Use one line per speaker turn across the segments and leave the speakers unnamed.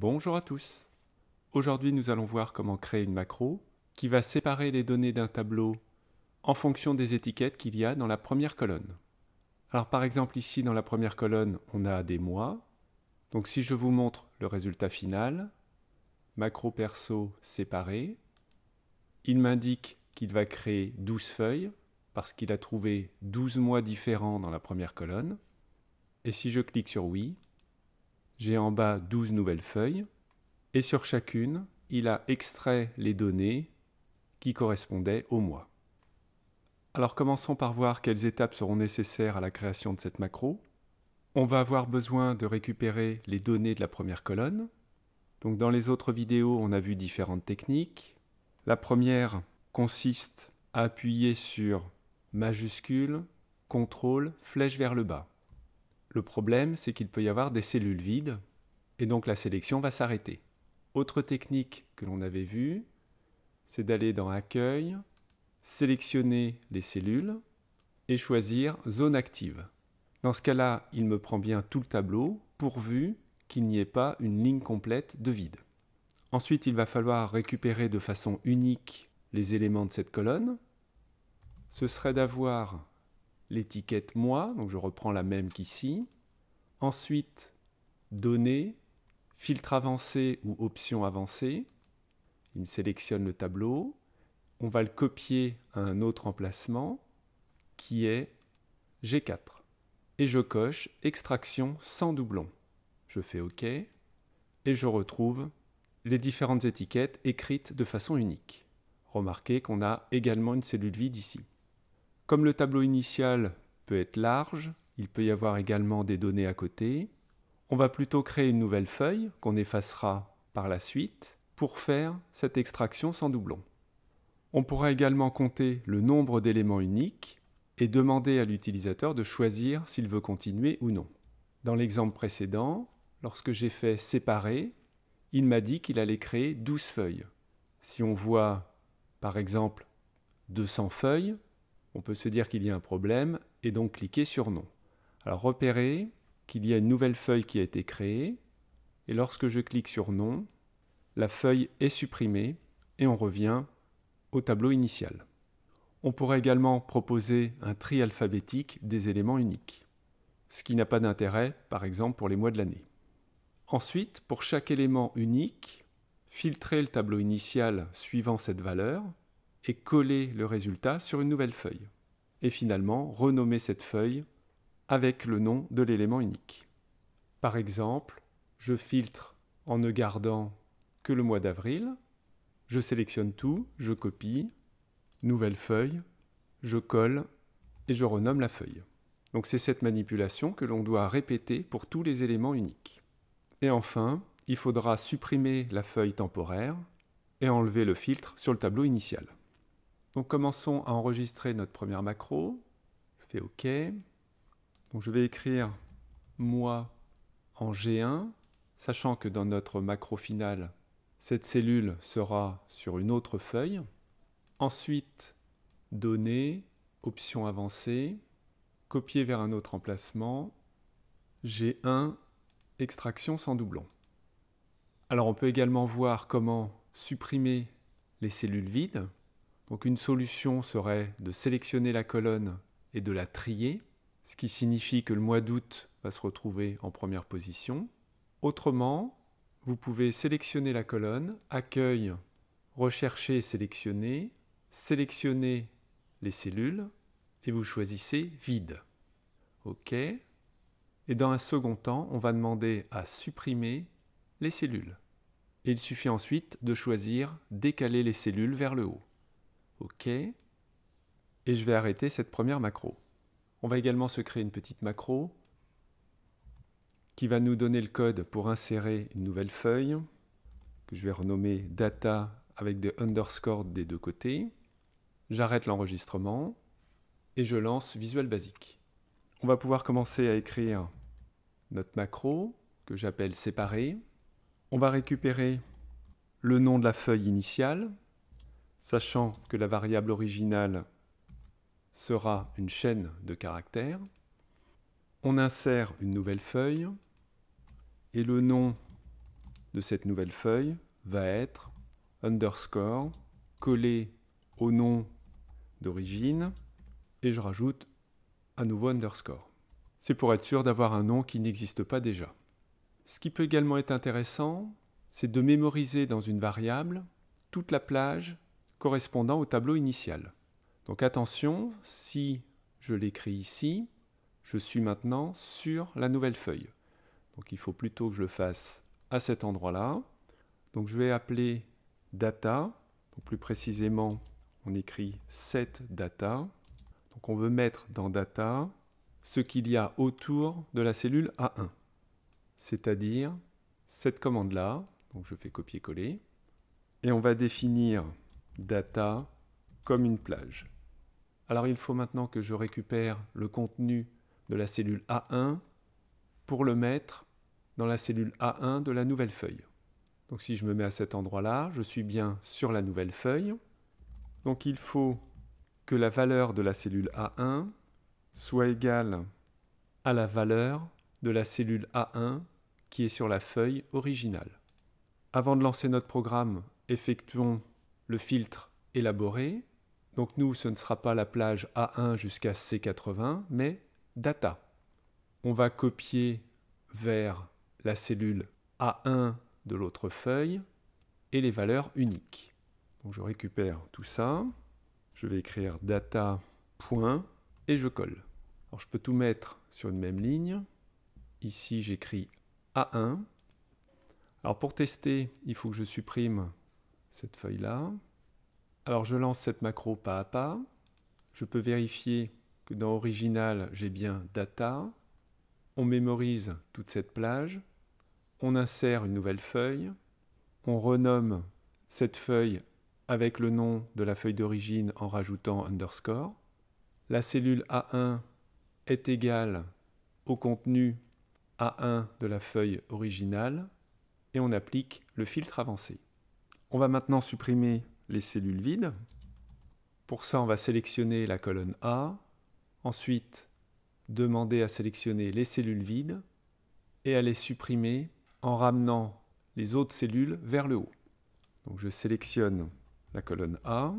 Bonjour à tous. Aujourd'hui, nous allons voir comment créer une macro qui va séparer les données d'un tableau en fonction des étiquettes qu'il y a dans la première colonne. Alors par exemple ici dans la première colonne, on a des mois. Donc si je vous montre le résultat final, macro perso séparé, il m'indique qu'il va créer 12 feuilles parce qu'il a trouvé 12 mois différents dans la première colonne. Et si je clique sur oui, j'ai en bas 12 nouvelles feuilles et sur chacune, il a extrait les données qui correspondaient au mois. Alors commençons par voir quelles étapes seront nécessaires à la création de cette macro. On va avoir besoin de récupérer les données de la première colonne. Donc dans les autres vidéos, on a vu différentes techniques. La première consiste à appuyer sur majuscule, contrôle, flèche vers le bas. Le problème, c'est qu'il peut y avoir des cellules vides, et donc la sélection va s'arrêter. Autre technique que l'on avait vue, c'est d'aller dans Accueil, sélectionner les cellules et choisir Zone active. Dans ce cas-là, il me prend bien tout le tableau, pourvu qu'il n'y ait pas une ligne complète de vide. Ensuite, il va falloir récupérer de façon unique les éléments de cette colonne. Ce serait d'avoir l'étiquette moi, donc je reprends la même qu'ici. Ensuite, données, filtre avancé ou option avancée. Il me sélectionne le tableau. On va le copier à un autre emplacement qui est G4. Et je coche extraction sans doublon. Je fais OK et je retrouve les différentes étiquettes écrites de façon unique. Remarquez qu'on a également une cellule vide ici. Comme le tableau initial peut être large, il peut y avoir également des données à côté. On va plutôt créer une nouvelle feuille qu'on effacera par la suite pour faire cette extraction sans doublon. On pourra également compter le nombre d'éléments uniques et demander à l'utilisateur de choisir s'il veut continuer ou non. Dans l'exemple précédent, lorsque j'ai fait séparer, il m'a dit qu'il allait créer 12 feuilles. Si on voit par exemple 200 feuilles, on peut se dire qu'il y a un problème et donc cliquer sur non. Alors repérer qu'il y a une nouvelle feuille qui a été créée et lorsque je clique sur non, la feuille est supprimée et on revient au tableau initial. On pourrait également proposer un tri alphabétique des éléments uniques, ce qui n'a pas d'intérêt par exemple pour les mois de l'année. Ensuite, pour chaque élément unique, filtrer le tableau initial suivant cette valeur et coller le résultat sur une nouvelle feuille. Et finalement, renommer cette feuille avec le nom de l'élément unique. Par exemple, je filtre en ne gardant que le mois d'avril, je sélectionne tout, je copie, nouvelle feuille, je colle et je renomme la feuille. Donc c'est cette manipulation que l'on doit répéter pour tous les éléments uniques. Et enfin, il faudra supprimer la feuille temporaire et enlever le filtre sur le tableau initial commençons à enregistrer notre première macro. Je fais OK. Donc je vais écrire moi en G1, sachant que dans notre macro finale, cette cellule sera sur une autre feuille. Ensuite, données, options avancées, copier vers un autre emplacement, G1, extraction sans doublon. Alors on peut également voir comment supprimer les cellules vides. Donc une solution serait de sélectionner la colonne et de la trier, ce qui signifie que le mois d'août va se retrouver en première position. Autrement, vous pouvez sélectionner la colonne, accueil, rechercher, sélectionner, sélectionner les cellules et vous choisissez vide. OK. Et dans un second temps, on va demander à supprimer les cellules. il suffit ensuite de choisir décaler les cellules vers le haut. OK. Et je vais arrêter cette première macro. On va également se créer une petite macro qui va nous donner le code pour insérer une nouvelle feuille que je vais renommer data avec des underscores des deux côtés. J'arrête l'enregistrement et je lance Visual Basic. On va pouvoir commencer à écrire notre macro que j'appelle séparer. On va récupérer le nom de la feuille initiale sachant que la variable originale sera une chaîne de caractères. On insère une nouvelle feuille et le nom de cette nouvelle feuille va être underscore collé au nom d'origine et je rajoute un nouveau underscore. C'est pour être sûr d'avoir un nom qui n'existe pas déjà. Ce qui peut également être intéressant, c'est de mémoriser dans une variable toute la plage correspondant au tableau initial. Donc attention, si je l'écris ici, je suis maintenant sur la nouvelle feuille. Donc il faut plutôt que je le fasse à cet endroit-là. Donc je vais appeler data, plus précisément on écrit set data. Donc on veut mettre dans data ce qu'il y a autour de la cellule A1, c'est-à-dire cette commande-là, donc je fais copier-coller, et on va définir data comme une plage. Alors il faut maintenant que je récupère le contenu de la cellule A1 pour le mettre dans la cellule A1 de la nouvelle feuille. Donc si je me mets à cet endroit-là, je suis bien sur la nouvelle feuille. Donc il faut que la valeur de la cellule A1 soit égale à la valeur de la cellule A1 qui est sur la feuille originale. Avant de lancer notre programme, effectuons le filtre élaboré. Donc nous, ce ne sera pas la plage A1 jusqu'à C80, mais data. On va copier vers la cellule A1 de l'autre feuille et les valeurs uniques. Donc je récupère tout ça, je vais écrire data et je colle. Alors je peux tout mettre sur une même ligne. Ici j'écris A1. Alors pour tester, il faut que je supprime cette feuille-là. Alors je lance cette macro pas à pas. Je peux vérifier que dans Original, j'ai bien Data. On mémorise toute cette plage. On insère une nouvelle feuille. On renomme cette feuille avec le nom de la feuille d'origine en rajoutant underscore. La cellule A1 est égale au contenu A1 de la feuille originale et on applique le filtre avancé. On va maintenant supprimer les cellules vides. Pour ça, on va sélectionner la colonne A, ensuite demander à sélectionner les cellules vides et à les supprimer en ramenant les autres cellules vers le haut. Donc je sélectionne la colonne A.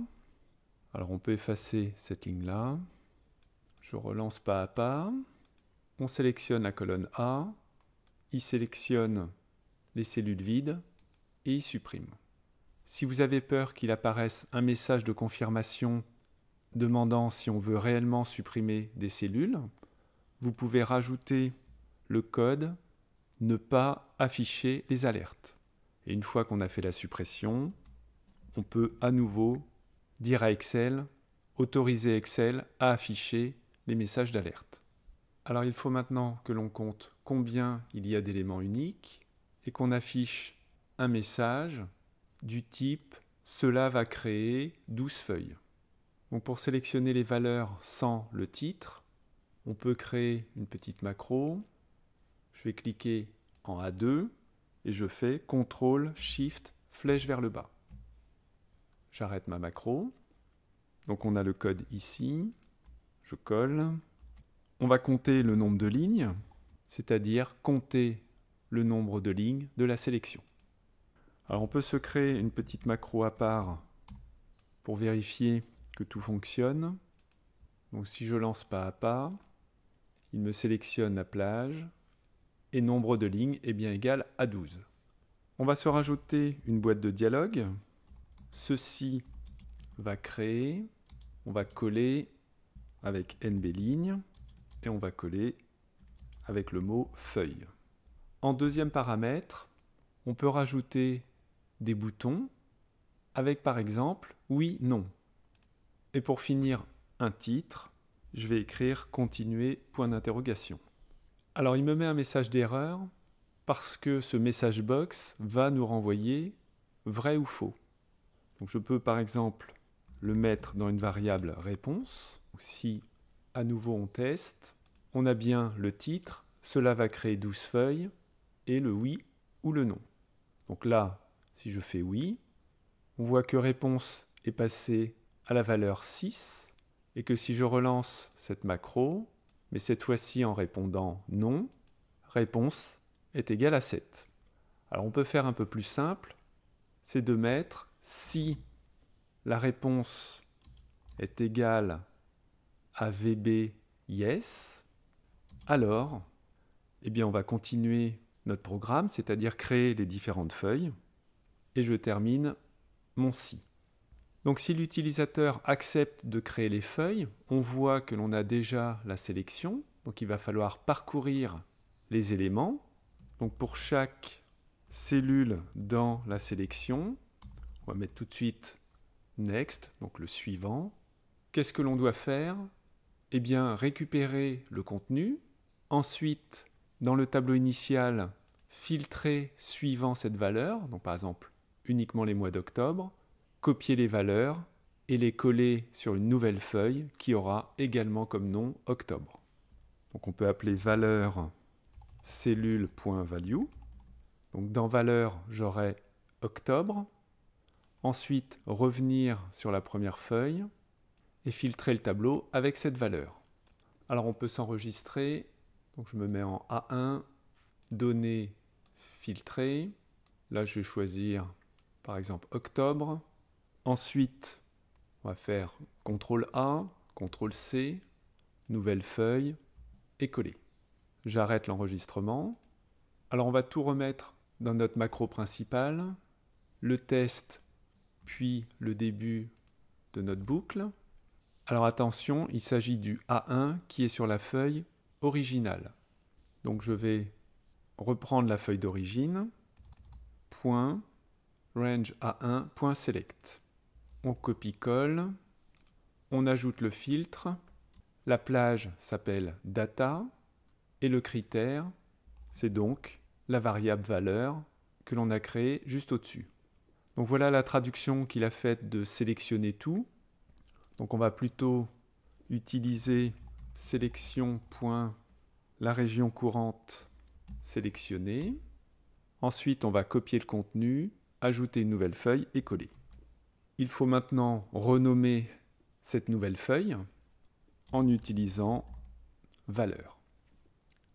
Alors on peut effacer cette ligne-là. Je relance pas à pas. On sélectionne la colonne A, il sélectionne les cellules vides et il supprime. Si vous avez peur qu'il apparaisse un message de confirmation demandant si on veut réellement supprimer des cellules, vous pouvez rajouter le code ne pas afficher les alertes. Et une fois qu'on a fait la suppression, on peut à nouveau dire à Excel, autoriser Excel à afficher les messages d'alerte. Alors il faut maintenant que l'on compte combien il y a d'éléments uniques et qu'on affiche un message du type cela va créer 12 feuilles. Donc pour sélectionner les valeurs sans le titre, on peut créer une petite macro. Je vais cliquer en A2 et je fais CTRL SHIFT flèche vers le bas. J'arrête ma macro. Donc on a le code ici. Je colle. On va compter le nombre de lignes, c'est-à-dire compter le nombre de lignes de la sélection. Alors on peut se créer une petite macro à part pour vérifier que tout fonctionne. Donc si je lance pas à pas, il me sélectionne la plage et nombre de lignes est bien égal à 12. On va se rajouter une boîte de dialogue. Ceci va créer, on va coller avec NB ligne et on va coller avec le mot feuille. En deuxième paramètre, on peut rajouter des boutons avec par exemple oui, non. Et pour finir, un titre, je vais écrire continuer point d'interrogation. Alors il me met un message d'erreur parce que ce message box va nous renvoyer vrai ou faux. Donc je peux par exemple le mettre dans une variable réponse. Si à nouveau on teste, on a bien le titre, cela va créer 12 feuilles et le oui ou le non. Donc là, si je fais oui, on voit que réponse est passée à la valeur 6 et que si je relance cette macro, mais cette fois-ci en répondant non, réponse est égale à 7. Alors on peut faire un peu plus simple, c'est de mettre si la réponse est égale à VB yes, alors eh bien on va continuer notre programme, c'est-à-dire créer les différentes feuilles et je termine mon si. Donc si l'utilisateur accepte de créer les feuilles, on voit que l'on a déjà la sélection, donc il va falloir parcourir les éléments. Donc pour chaque cellule dans la sélection, on va mettre tout de suite Next, donc le suivant. Qu'est-ce que l'on doit faire Eh bien récupérer le contenu, ensuite dans le tableau initial, filtrer suivant cette valeur, donc par exemple uniquement les mois d'octobre, copier les valeurs et les coller sur une nouvelle feuille qui aura également comme nom octobre. Donc on peut appeler valeur cellule.value. Donc dans valeur, j'aurai octobre. Ensuite, revenir sur la première feuille et filtrer le tableau avec cette valeur. Alors on peut s'enregistrer. Donc je me mets en A1, données, filtrer. Là, je vais choisir par exemple octobre. Ensuite, on va faire CTRL A, CTRL C, nouvelle feuille et coller. J'arrête l'enregistrement. Alors on va tout remettre dans notre macro principal, le test, puis le début de notre boucle. Alors attention, il s'agit du A1 qui est sur la feuille originale. Donc je vais reprendre la feuille d'origine, point, range a 1select On copie-colle, on ajoute le filtre, la plage s'appelle data, et le critère, c'est donc la variable valeur que l'on a créée juste au-dessus. Donc voilà la traduction qu'il a faite de sélectionner tout. Donc on va plutôt utiliser sélection. La région courante sélectionnée. Ensuite, on va copier le contenu ajouter une nouvelle feuille et coller. Il faut maintenant renommer cette nouvelle feuille en utilisant valeur.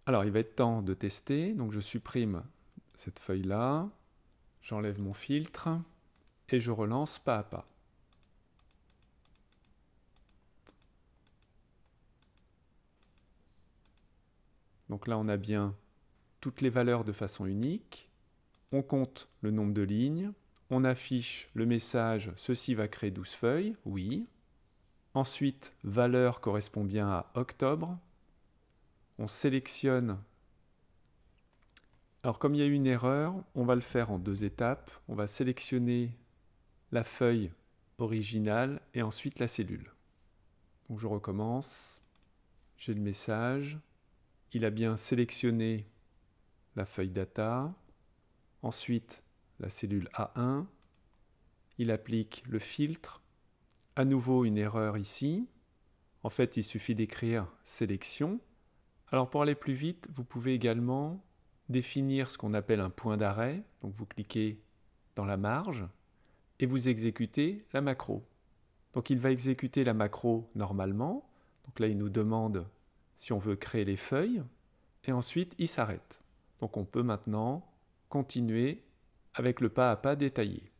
Alors il va être temps de tester, donc je supprime cette feuille-là, j'enlève mon filtre et je relance pas à pas. Donc là on a bien toutes les valeurs de façon unique on compte le nombre de lignes, on affiche le message ceci va créer 12 feuilles, oui. Ensuite, valeur correspond bien à octobre. On sélectionne. Alors comme il y a eu une erreur, on va le faire en deux étapes. On va sélectionner la feuille originale et ensuite la cellule. je recommence. J'ai le message. Il a bien sélectionné la feuille data. Ensuite, la cellule A1, il applique le filtre. À nouveau, une erreur ici. En fait, il suffit d'écrire sélection. Alors pour aller plus vite, vous pouvez également définir ce qu'on appelle un point d'arrêt. Donc vous cliquez dans la marge et vous exécutez la macro. Donc il va exécuter la macro normalement. Donc là, il nous demande si on veut créer les feuilles. Et ensuite, il s'arrête. Donc on peut maintenant continuer avec le pas à pas détaillé.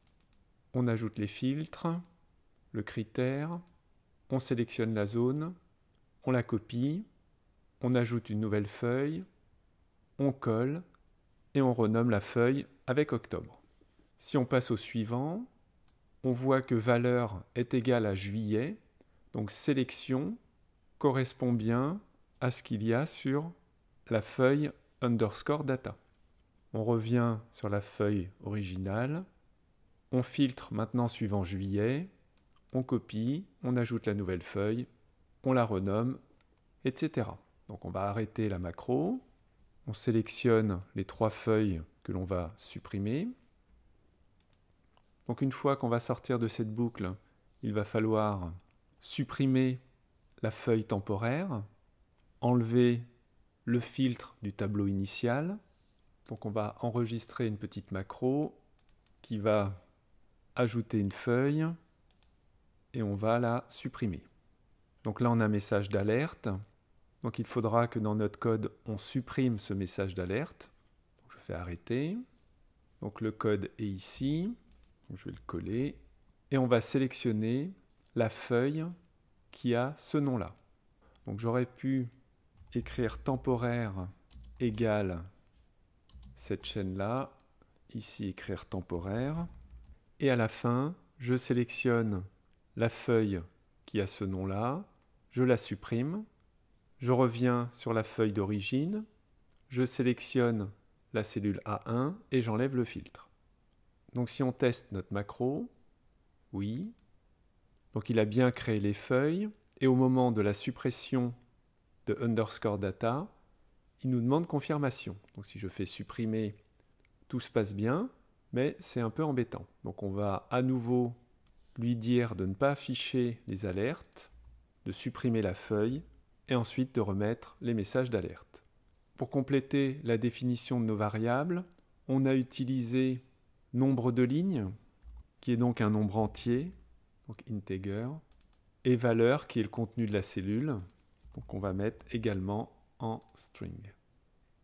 On ajoute les filtres, le critère, on sélectionne la zone, on la copie, on ajoute une nouvelle feuille, on colle et on renomme la feuille avec octobre. Si on passe au suivant, on voit que valeur est égale à juillet, donc sélection correspond bien à ce qu'il y a sur la feuille underscore data on revient sur la feuille originale, on filtre maintenant suivant juillet, on copie, on ajoute la nouvelle feuille, on la renomme, etc. Donc on va arrêter la macro, on sélectionne les trois feuilles que l'on va supprimer. Donc une fois qu'on va sortir de cette boucle, il va falloir supprimer la feuille temporaire, enlever le filtre du tableau initial, donc on va enregistrer une petite macro qui va ajouter une feuille et on va la supprimer. Donc là on a un message d'alerte. Donc il faudra que dans notre code on supprime ce message d'alerte. Je fais arrêter. Donc le code est ici. je vais le coller et on va sélectionner la feuille qui a ce nom-là. Donc j'aurais pu écrire temporaire égale cette chaîne-là, ici écrire temporaire, et à la fin, je sélectionne la feuille qui a ce nom-là, je la supprime, je reviens sur la feuille d'origine, je sélectionne la cellule A1 et j'enlève le filtre. Donc si on teste notre macro, oui, donc il a bien créé les feuilles, et au moment de la suppression de underscore data, il nous demande confirmation. Donc si je fais supprimer, tout se passe bien, mais c'est un peu embêtant. Donc on va à nouveau lui dire de ne pas afficher les alertes, de supprimer la feuille, et ensuite de remettre les messages d'alerte. Pour compléter la définition de nos variables, on a utilisé nombre de lignes, qui est donc un nombre entier, donc integer, et valeur, qui est le contenu de la cellule, donc on va mettre également en string.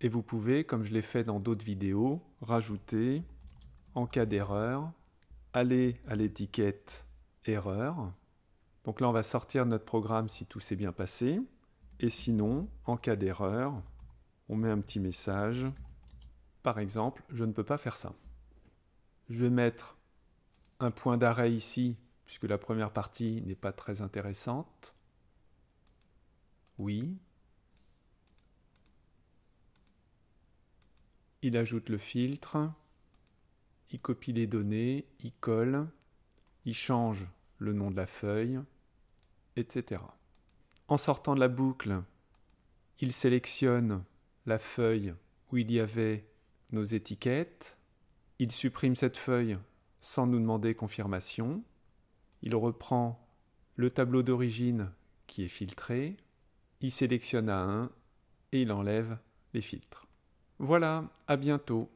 Et vous pouvez, comme je l'ai fait dans d'autres vidéos, rajouter, en cas d'erreur, aller à l'étiquette erreur. Donc là, on va sortir notre programme si tout s'est bien passé. Et sinon, en cas d'erreur, on met un petit message. Par exemple, je ne peux pas faire ça. Je vais mettre un point d'arrêt ici, puisque la première partie n'est pas très intéressante. Oui, il ajoute le filtre, il copie les données, il colle, il change le nom de la feuille, etc. En sortant de la boucle, il sélectionne la feuille où il y avait nos étiquettes, il supprime cette feuille sans nous demander confirmation, il reprend le tableau d'origine qui est filtré, il sélectionne à 1 et il enlève les filtres. Voilà, à bientôt.